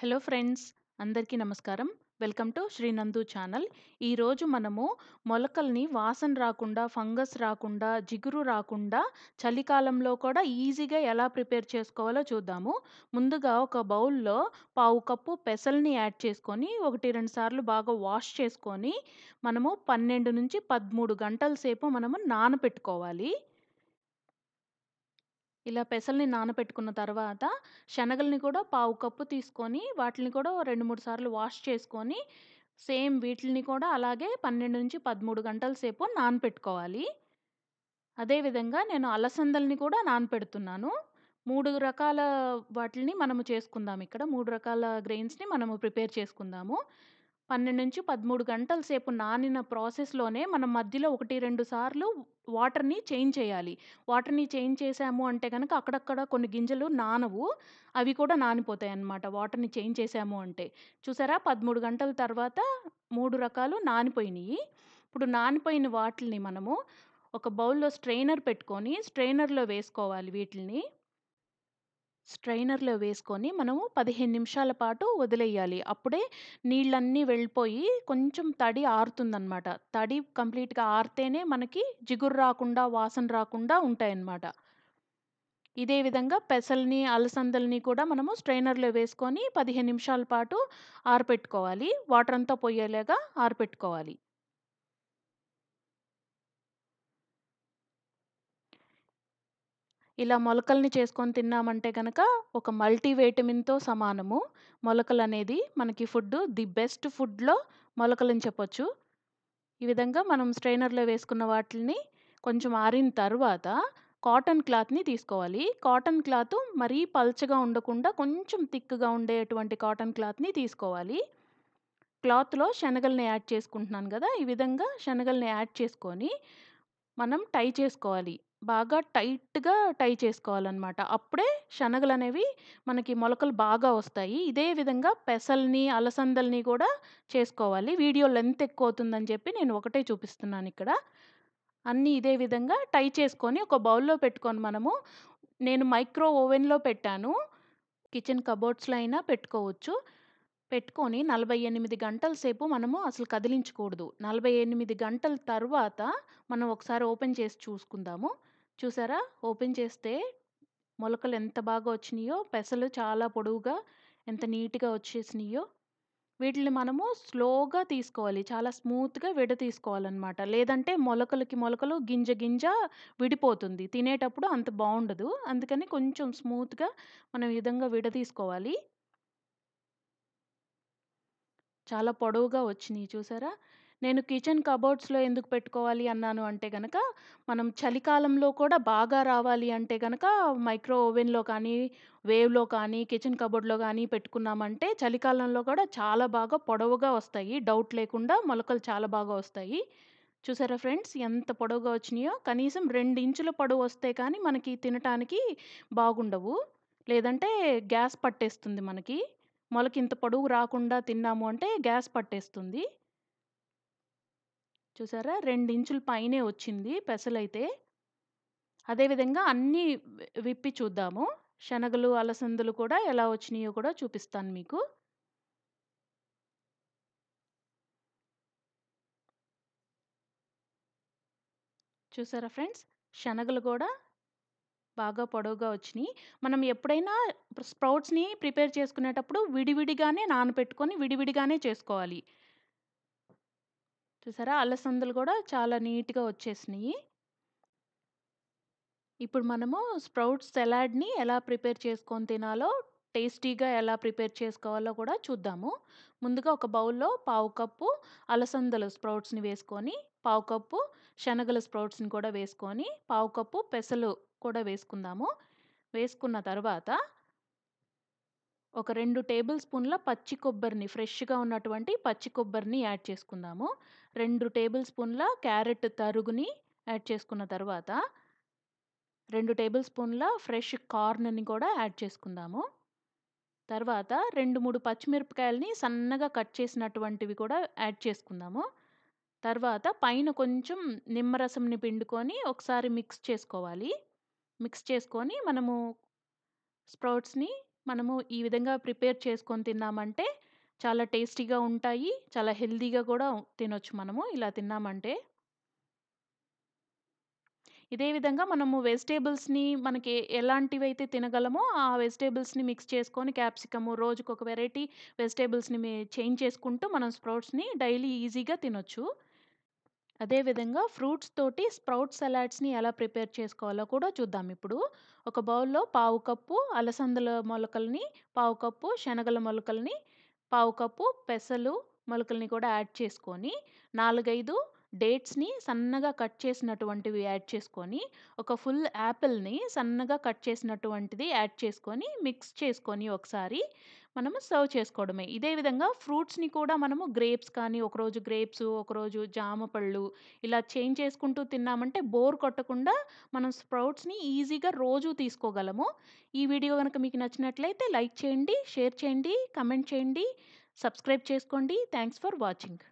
Hello friends అందరికీ నమస్కారం welcome to శ్రీనందు channel ఈరోజు మనము మొలకల్ని వాసన రాకుండా ఫంగస్ రాకుండా జిగురు రాకుండా చలికాలంలో కూడా ఈజీగా ఎలా ప్రిపేర్ చేసుకోవాలో చూద్దాము ముందుగా ఒక బౌల్లో పావు కప్పు పెసల్ని యాడ్ చేసుకొని ఒకటి రెండు సార్లు బాగా వాష్ చేసుకొని మనము పన్నెండు నుంచి పదమూడు గంటల సేపు మనము నానపెట్టుకోవాలి ఇలా పెసల్ని నానబెట్టుకున్న తర్వాత శనగల్ని కూడా పావు కప్పు తీసుకొని వాటిని కూడా రెండు మూడు సార్లు వాష్ చేసుకొని సేమ్ వీటిని కూడా అలాగే పన్నెండు నుంచి పదమూడు గంటల సేపు నానపెట్టుకోవాలి అదేవిధంగా నేను అలసందల్ని కూడా నానపెడుతున్నాను మూడు రకాల వాటిని మనము చేసుకుందాం ఇక్కడ మూడు రకాల గ్రెయిన్స్ని మనము ప్రిపేర్ చేసుకుందాము పన్నెండు నుంచి పదమూడు గంటల సేపు నానిన ప్రాసెస్‌లోనే మనం మధ్యలో ఒకటి రెండు సార్లు వాటర్‌ని చేంజ్ చేయాలి. వాటర్‌ని చేంజ్ చేశాము అంటే కనుక అక్కడక్కడ కొన్ని గింజలు నానవు. అవి కూడా నానిపోతాయి అన్నమాట వాటర్‌ని చేంజ్ చేశాము అంటే. చూసారా? పదమూడు గంటల తర్వాత మూడు రకాలు నానిపోయినాయి ఇప్పుడు నానిపోయిన వాటిని మనము ఒక బౌల్‌లో స్ట్రెయినర్ పెట్టుకొని, స్ట్రెయినర్‌లో వేసుకోవాలి వీటిని స్ట్రైనర్లో వేసుకొని మనము పదిహేను నిమిషాల పాటు వదిలేయాలి అప్పుడే నీళ్ళన్నీ వెళ్ళిపోయి కొంచెం తడి ఆరుతుందనమాట తడి కంప్లీట్గా ఆరితేనే మనకి జిగురు రాకుండా వాసన రాకుండా ఉంటాయన్నమాట ఇదే విధంగా పెసల్ని అలసందల్ని కూడా మనము స్ట్రైనర్లో వేసుకొని పదిహేను నిమిషాల పాటు ఆరపెట్టుకోవాలి వాటర్ అంతా పోయేలాగా ఆరపెట్టుకోవాలి ఇలా మొలకల్ని చేసుకొని తిన్నామంటే కనుక ఒక మల్టీవైటమిన్తో సమానము మొలకలు అనేది మనకి ఫుడ్ ది బెస్ట్ ఫుడ్లో మొలకలని చెప్పొచ్చు ఈ విధంగా మనం స్ట్రైనర్లో వేసుకున్న వాటిని కొంచెం ఆరిన తర్వాత కాటన్ క్లాత్ని తీసుకోవాలి కాటన్ క్లాత్ మరీ పల్చగా ఉండకుండా కొంచెం థిక్గా ఉండేటువంటి కాటన్ క్లాత్ని తీసుకోవాలి క్లాత్లో శనగల్ని యాడ్ చేసుకుంటున్నాను కదా ఈ విధంగా శనగల్ని యాడ్ చేసుకొని మనం టై చేసుకోవాలి బాగా టైట్‌గా టై చేసుకోవాలనమాట. అప్పుడే శనగలు అనేవి మనకి మొలకలు బాగా వస్తాయి. ఇదే విధంగా పెసల్ని, అలసందల్ని కూడా చేసుకోవాలి. వీడియో లెంత్ ఎక్కువ అవుతుందని చెప్పి నేను ఒకటే చూపిస్తున్నాను ఇక్కడ అన్నీ ఇదే విధంగా టై చేసుకొని ఒక బౌల్‌లో పెట్టుకొని మనము నేను మైక్రో ఓవెన్‌లో పెట్టాను. కిచెన్ కబోర్డ్స్‌లో అయినా పెట్టుకోవచ్చు. పెట్టుకొని నలభై ఎనిమిది గంటల సేపు మనము అసలు కదిలించకూడదు. నలభై ఎనిమిది గంటల తర్వాత మనం ఒకసారి ఓపెన్ చేసి చూసుకుందాము. చూసారా ఓపెన్ చేస్తే మొలకలు ఎంత బాగా వచ్చినాయో పెసలు చాలా పొడవుగా ఎంత నీట్గా వచ్చేసినాయో వీటిని మనము స్లోగా తీసుకోవాలి చాలా స్మూత్గా విడ తీసుకోవాలన్నమాట లేదంటే మొలకలకి మొలకలు గింజ గింజ విడిపోతుంది తినేటప్పుడు అంత బాగుండదు అందుకని కొంచెం స్మూత్గా మనం ఈ విధంగా విడ తీసుకోవాలి చాలా పొడవుగా వచ్చినాయి చూసారా నేను కిచెన్ కబోర్డ్స్లో ఎందుకు పెట్టుకోవాలి అన్నాను అంటే గనక మనం చలికాలంలో కూడా బాగా రావాలి అంటే గనక మైక్రో ఓవెన్లో కానీ వేవ్లో కానీ కిచెన్ కబోర్డ్లో కానీ పెట్టుకున్నామంటే చలికాలంలో కూడా చాలా బాగా పొడవుగా వస్తాయి డౌట్ లేకుండా మొలకలు చాలా బాగా వస్తాయి చూసారా ఫ్రెండ్స్ ఎంత పొడవుగా వచ్చినాయో కనీసం రెండు ఇంచుల పొడవు వస్తే కానీ మనకి తినటానికి బాగుండవు లేదంటే గ్యాస్ పట్టేస్తుంది మనకి మొలకింత ఇంత పొడవు రాకుండా తిన్నాము అంటే గ్యాస్ పట్టేస్తుంది చూసారా రెండు ఇంచుల పైనే వచ్చింది పెసలైతే అదేవిధంగా అన్నీ విప్పి చూద్దాము శనగలు అలసందలు కూడా ఎలా వచ్చినాయో కూడా చూపిస్తాను మీకు చూసారా ఫ్రెండ్స్ శనగలు కూడా బాగా పొడవుగా వచ్చినాయి మనం ఎప్పుడైనా స్ప్రౌట్స్ని ప్రిపేర్ చేసుకునేటప్పుడు విడివిడిగానే నానబెట్టుకొని విడివిడిగానే చేసుకోవాలి చూసారా అలసందలు కూడా చాలా నీట్గా వచ్చేసినాయి ఇప్పుడు మనము స్ప్రౌట్ సలాడ్ని ఎలా ప్రిపేర్ చేసుకొని తినాలో టేస్టీగా ఎలా ప్రిపేర్ చేసుకోవాలో కూడా చూద్దాము ముందుగా ఒక బౌల్లో పావు కప్పు అలసందలు స్ప్రౌట్స్ని వేసుకొని పావు కప్పు శనగల స్ప్రౌట్స్ని కూడా వేసుకొని పావు కప్పు పెసలు కూడా వేసుకుందాము వేసుకున్న తర్వాత ఒక రెండు టేబుల్ స్పూన్ల పచ్చి కొబ్బరిని ఫ్రెష్గా ఉన్నటువంటి పచ్చి కొబ్బరిని యాడ్ చేసుకుందాము రెండు టేబుల్ స్పూన్ల క్యారెట్ తరుగుని యాడ్ చేసుకున్న తర్వాత రెండు టేబుల్ స్పూన్ల ఫ్రెష్ కార్న్ని కూడా యాడ్ చేసుకుందాము తర్వాత రెండు మూడు పచ్చిమిరపకాయలని సన్నగా కట్ చేసినటువంటివి కూడా యాడ్ చేసుకుందాము తర్వాత పైన కొంచెం నిమ్మరసంని పిండుకొని ఒకసారి మిక్స్ చేసుకోవాలి మిక్స్ చేసుకొని మనము స్ప్రౌట్స్ని మనము ఈ విధంగా ప్రిపేర్ చేసుకొని తిన్నామంటే చాలా టేస్టీగా ఉంటాయి చాలా హెల్దీగా కూడా తినొచ్చు మనము ఇలా తిన్నామంటే ఇదే విధంగా మనము వెజిటేబుల్స్ని మనకి ఎలాంటివైతే తినగలమో ఆ వెజిటేబుల్స్ని మిక్స్ చేసుకొని క్యాప్సికము రోజుకు ఒక వెరైటీ వెజిటేబుల్స్ని చేంజ్ చేసుకుంటూ మనం స్ప్రౌట్స్ని డైలీ ఈజీగా తినొచ్చు అదేవిధంగా ఫ్రూట్స్ తోటి స్ప్రౌట్ సలాడ్స్ని ఎలా ప్రిపేర్ చేసుకోవాలో కూడా చూద్దాం ఇప్పుడు ఒక బౌల్లో పావు కప్పు అలసందల మొలకల్ని పావు కప్పు శనగల మొలకల్ని పావు కప్పు పెసలు మొలకల్ని కూడా యాడ్ చేసుకొని నాలుగైదు డేట్స్ని సన్నగా కట్ చేసినటువంటివి యాడ్ చేసుకొని ఒక ఫుల్ యాపిల్ని సన్నగా కట్ చేసినటువంటిది యాడ్ చేసుకొని మిక్స్ చేసుకొని ఒకసారి మనము సర్వ్ చేసుకోవడమే ఇదే విధంగా ఫ్రూట్స్ని కూడా మనము గ్రేప్స్ కానీ ఒకరోజు గ్రేప్స్ ఒకరోజు జామ పళ్ళు ఇలా చేంజ్ చేసుకుంటూ తిన్నామంటే బోర్ కొట్టకుండా మనం స్ప్రౌట్స్ని ఈజీగా రోజు తీసుకోగలము ఈ వీడియో కనుక మీకు నచ్చినట్లయితే లైక్ చేయండి షేర్ చేయండి కమెంట్ చేయండి సబ్స్క్రైబ్ చేసుకోండి థ్యాంక్స్ ఫర్ వాచింగ్